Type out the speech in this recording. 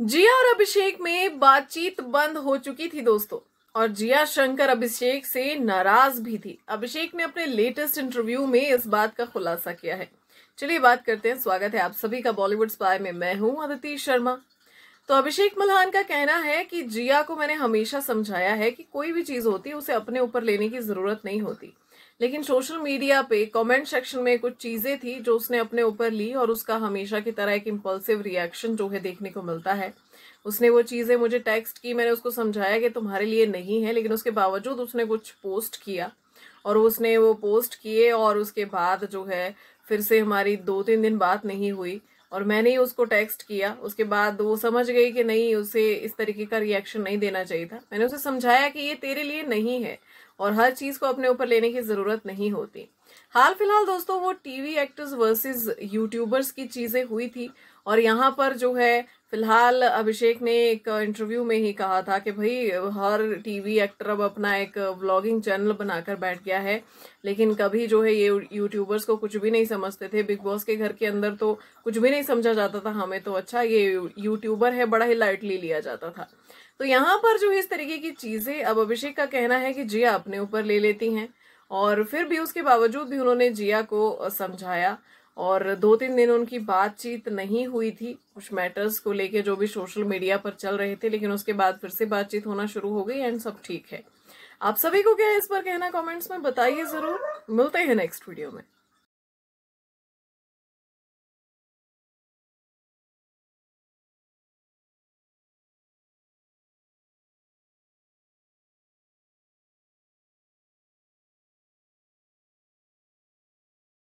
जिया और अभिषेक में बातचीत बंद हो चुकी थी दोस्तों और जिया शंकर अभिषेक से नाराज भी थी अभिषेक ने अपने लेटेस्ट इंटरव्यू में इस बात का खुलासा किया है चलिए बात करते हैं स्वागत है आप सभी का बॉलीवुड स्पाई में मैं हूं आदित्य शर्मा तो अभिषेक मल्हान का कहना है कि जिया को मैंने हमेशा समझाया है कि कोई भी चीज होती उसे अपने ऊपर लेने की जरूरत नहीं होती लेकिन सोशल मीडिया पे कमेंट सेक्शन में कुछ चीजें थी जो उसने अपने ऊपर ली और उसका हमेशा की तरह एक इम्पल्सिव रिएक्शन जो है देखने को मिलता है उसने वो चीजें मुझे टेक्स्ट की मैंने उसको समझाया कि तुम्हारे लिए नहीं है लेकिन उसके बावजूद उसने कुछ पोस्ट किया और उसने वो पोस्ट किए और उसके बाद जो है फिर से हमारी दो तीन दिन बात नहीं हुई और मैंने ही उसको टेक्स्ट किया उसके बाद वो समझ गई कि नहीं उसे इस तरीके का रिएक्शन नहीं देना चाहिए था मैंने उसे समझाया कि ये तेरे लिए नहीं है और हर चीज को अपने ऊपर लेने की जरूरत नहीं होती हाल फिलहाल दोस्तों वो टीवी एक्टर्स वर्सेस यूट्यूबर्स की चीजें हुई थी और यहाँ पर जो है फिलहाल अभिषेक ने एक इंटरव्यू में ही कहा था कि भाई हर टीवी एक्टर अब अपना एक व्लॉगिंग चैनल बनाकर बैठ गया है लेकिन कभी जो है ये यूट्यूबर्स को कुछ भी नहीं समझते थे बिग बॉस के घर के अंदर तो कुछ भी नहीं समझा जाता था हमें तो अच्छा ये यूट्यूबर है बड़ा ही लाइटली लिया जाता था तो यहाँ पर जो इस तरीके की चीज़ें अब अभिषेक का कहना है कि जिया अपने ऊपर ले लेती हैं और फिर भी उसके बावजूद भी उन्होंने जिया को समझाया और दो तीन दिन उनकी बातचीत नहीं हुई थी कुछ मैटर्स को लेके जो भी सोशल मीडिया पर चल रहे थे लेकिन उसके बाद फिर से बातचीत होना शुरू हो गई एंड सब ठीक है आप सभी को क्या है इस पर कहना कमेंट्स में बताइए जरूर मिलते हैं नेक्स्ट वीडियो में